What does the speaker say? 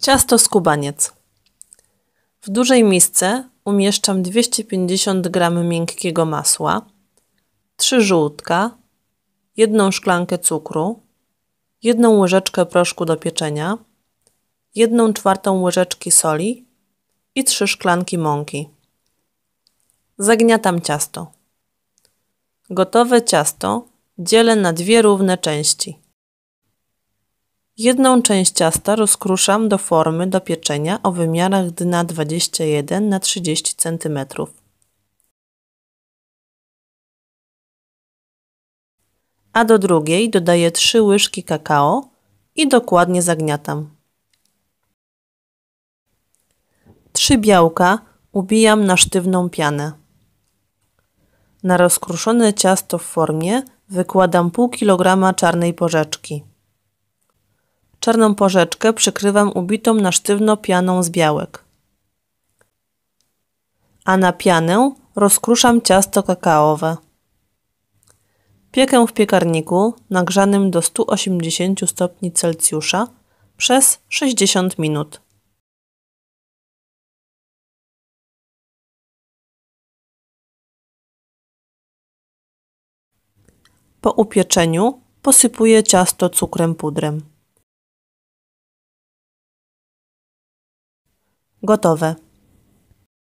Ciasto skubaniec. W dużej misce umieszczam 250 g miękkiego masła, 3 żółtka, jedną szklankę cukru, jedną łyżeczkę proszku do pieczenia, jedną czwartą łyżeczki soli i 3 szklanki mąki. Zagniatam ciasto. Gotowe ciasto dzielę na dwie równe części. Jedną część ciasta rozkruszam do formy do pieczenia o wymiarach dna 21 na 30 cm. A do drugiej dodaję 3 łyżki kakao i dokładnie zagniatam. 3 białka ubijam na sztywną pianę. Na rozkruszone ciasto w formie wykładam pół kilograma czarnej porzeczki czarną porzeczkę przykrywam ubitą na sztywno pianą z białek. A na pianę rozkruszam ciasto kakaowe. Piekę w piekarniku nagrzanym do 180 stopni Celsjusza przez 60 minut. Po upieczeniu posypuję ciasto cukrem pudrem. Gotowe.